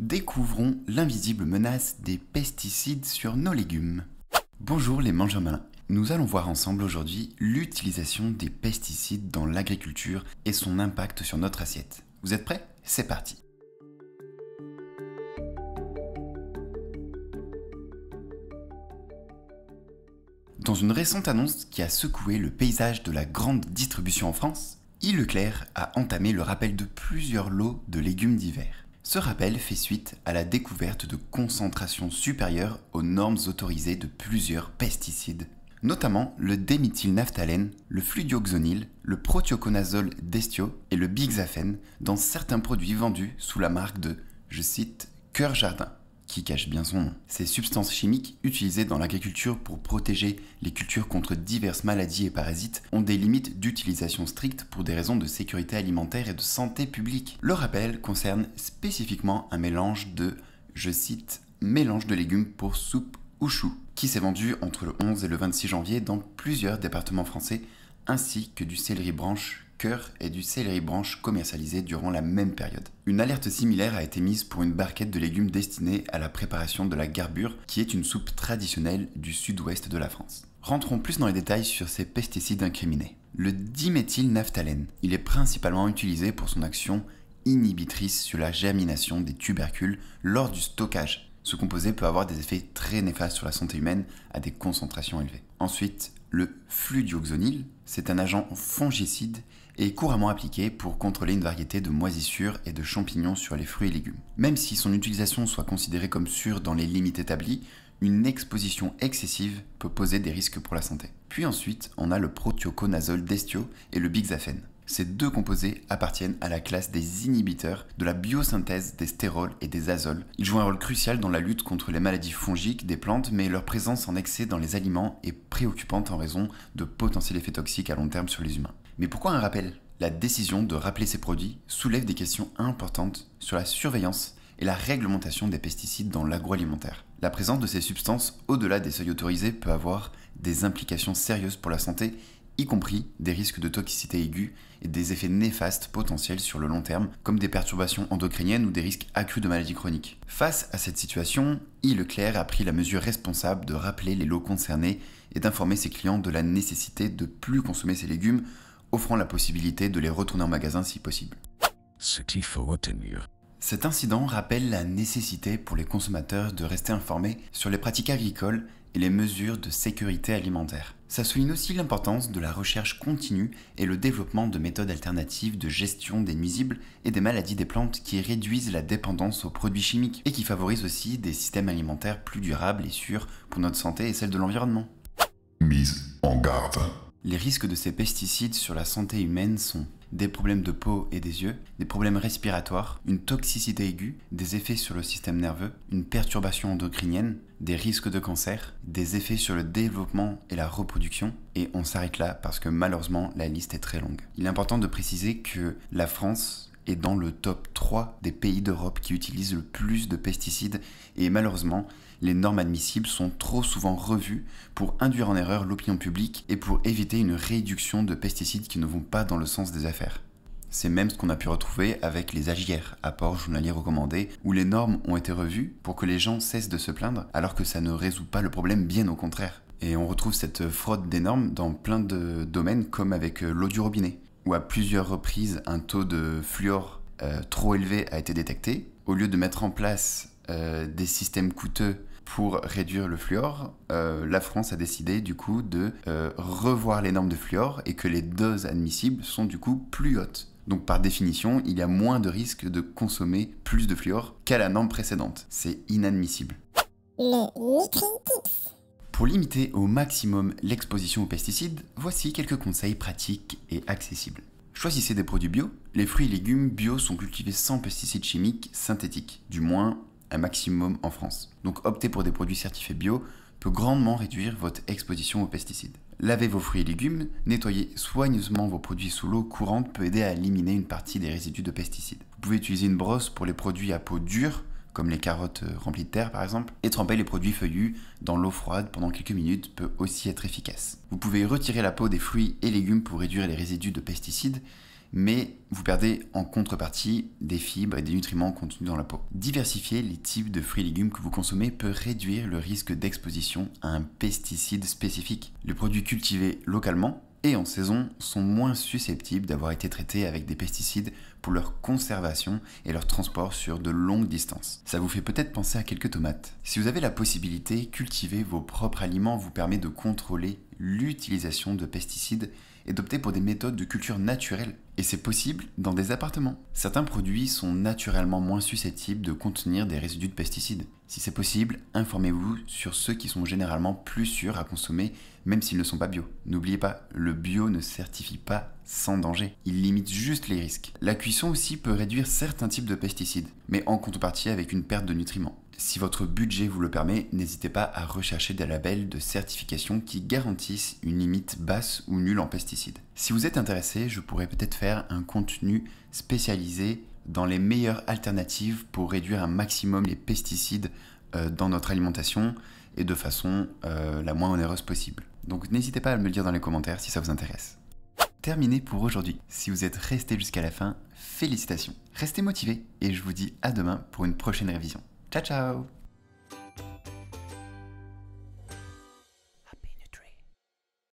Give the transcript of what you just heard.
découvrons l'invisible menace des pesticides sur nos légumes. Bonjour les mangeurs malins. Nous allons voir ensemble aujourd'hui l'utilisation des pesticides dans l'agriculture et son impact sur notre assiette. Vous êtes prêts C'est parti. Dans une récente annonce qui a secoué le paysage de la grande distribution en France, Ile Leclerc a entamé le rappel de plusieurs lots de légumes d'hiver. Ce rappel fait suite à la découverte de concentrations supérieures aux normes autorisées de plusieurs pesticides, notamment le naphtalène, le fludioxonil, le protioconazole d'estio et le bixaphène dans certains produits vendus sous la marque de, je cite, Cœur Jardin qui cache bien son nom. Ces substances chimiques utilisées dans l'agriculture pour protéger les cultures contre diverses maladies et parasites ont des limites d'utilisation strictes pour des raisons de sécurité alimentaire et de santé publique. Le rappel concerne spécifiquement un mélange de, je cite, mélange de légumes pour soupe ou chou, qui s'est vendu entre le 11 et le 26 janvier dans plusieurs départements français, ainsi que du céleri branche cœur et du céleri branche commercialisés durant la même période. Une alerte similaire a été mise pour une barquette de légumes destinée à la préparation de la garbure, qui est une soupe traditionnelle du sud-ouest de la France. Rentrons plus dans les détails sur ces pesticides incriminés. Le diméthylnaphthalène, il est principalement utilisé pour son action inhibitrice sur la germination des tubercules lors du stockage. Ce composé peut avoir des effets très néfastes sur la santé humaine à des concentrations élevées. Ensuite, le fludioxonil, c'est un agent fongicide et couramment appliqué pour contrôler une variété de moisissures et de champignons sur les fruits et légumes. Même si son utilisation soit considérée comme sûre dans les limites établies, une exposition excessive peut poser des risques pour la santé. Puis ensuite, on a le protioconazole d'estio et le bixaphène. Ces deux composés appartiennent à la classe des inhibiteurs de la biosynthèse des stérols et des azoles. Ils jouent un rôle crucial dans la lutte contre les maladies fongiques des plantes, mais leur présence en excès dans les aliments est préoccupante en raison de potentiels effets toxiques à long terme sur les humains. Mais pourquoi un rappel La décision de rappeler ces produits soulève des questions importantes sur la surveillance et la réglementation des pesticides dans l'agroalimentaire. La présence de ces substances au-delà des seuils autorisés peut avoir des implications sérieuses pour la santé y compris des risques de toxicité aiguë et des effets néfastes potentiels sur le long terme, comme des perturbations endocriniennes ou des risques accrus de maladies chroniques. Face à cette situation, I. Leclerc a pris la mesure responsable de rappeler les lots concernés et d'informer ses clients de la nécessité de plus consommer ces légumes, offrant la possibilité de les retourner en magasin si possible. Cet incident rappelle la nécessité pour les consommateurs de rester informés sur les pratiques agricoles et les mesures de sécurité alimentaire. Ça souligne aussi l'importance de la recherche continue et le développement de méthodes alternatives de gestion des nuisibles et des maladies des plantes qui réduisent la dépendance aux produits chimiques et qui favorisent aussi des systèmes alimentaires plus durables et sûrs pour notre santé et celle de l'environnement. Mise en garde. Les risques de ces pesticides sur la santé humaine sont des problèmes de peau et des yeux, des problèmes respiratoires, une toxicité aiguë, des effets sur le système nerveux, une perturbation endocrinienne, des risques de cancer, des effets sur le développement et la reproduction, et on s'arrête là parce que malheureusement la liste est très longue. Il est important de préciser que la France est dans le top 3 des pays d'Europe qui utilisent le plus de pesticides, et malheureusement les normes admissibles sont trop souvent revues pour induire en erreur l'opinion publique et pour éviter une réduction de pesticides qui ne vont pas dans le sens des affaires. C'est même ce qu'on a pu retrouver avec les à apport journalier recommandé, où les normes ont été revues pour que les gens cessent de se plaindre, alors que ça ne résout pas le problème, bien au contraire. Et on retrouve cette fraude des normes dans plein de domaines, comme avec euh, l'eau du robinet, où à plusieurs reprises un taux de fluor euh, trop élevé a été détecté. Au lieu de mettre en place euh, des systèmes coûteux pour réduire le fluor, euh, la France a décidé du coup de euh, revoir les normes de fluor et que les doses admissibles sont du coup plus hautes. Donc par définition, il y a moins de risque de consommer plus de fluor qu'à la norme précédente. C'est inadmissible. pour limiter au maximum l'exposition aux pesticides, voici quelques conseils pratiques et accessibles. Choisissez des produits bio. Les fruits et légumes bio sont cultivés sans pesticides chimiques synthétiques, du moins maximum en France. Donc opter pour des produits certifiés bio peut grandement réduire votre exposition aux pesticides. Laver vos fruits et légumes, nettoyer soigneusement vos produits sous l'eau courante peut aider à éliminer une partie des résidus de pesticides. Vous pouvez utiliser une brosse pour les produits à peau dure, comme les carottes euh, remplies de terre par exemple, et tremper les produits feuillus dans l'eau froide pendant quelques minutes peut aussi être efficace. Vous pouvez retirer la peau des fruits et légumes pour réduire les résidus de pesticides mais vous perdez en contrepartie des fibres et des nutriments contenus dans la peau. Diversifier les types de fruits et légumes que vous consommez peut réduire le risque d'exposition à un pesticide spécifique. Les produits cultivés localement et en saison sont moins susceptibles d'avoir été traités avec des pesticides pour leur conservation et leur transport sur de longues distances. Ça vous fait peut-être penser à quelques tomates. Si vous avez la possibilité, cultiver vos propres aliments vous permet de contrôler l'utilisation de pesticides est d'opter pour des méthodes de culture naturelle. Et c'est possible dans des appartements. Certains produits sont naturellement moins susceptibles de contenir des résidus de pesticides. Si c'est possible, informez-vous sur ceux qui sont généralement plus sûrs à consommer même s'ils ne sont pas bio. N'oubliez pas, le bio ne certifie pas sans danger. Il limite juste les risques. La cuisson aussi peut réduire certains types de pesticides, mais en contrepartie avec une perte de nutriments. Si votre budget vous le permet, n'hésitez pas à rechercher des labels de certification qui garantissent une limite basse ou nulle en pesticides. Si vous êtes intéressé, je pourrais peut-être faire un contenu spécialisé dans les meilleures alternatives pour réduire un maximum les pesticides euh, dans notre alimentation et de façon euh, la moins onéreuse possible. Donc n'hésitez pas à me le dire dans les commentaires si ça vous intéresse. Terminé pour aujourd'hui. Si vous êtes resté jusqu'à la fin, félicitations. Restez motivés et je vous dis à demain pour une prochaine révision. Ciao, ciao.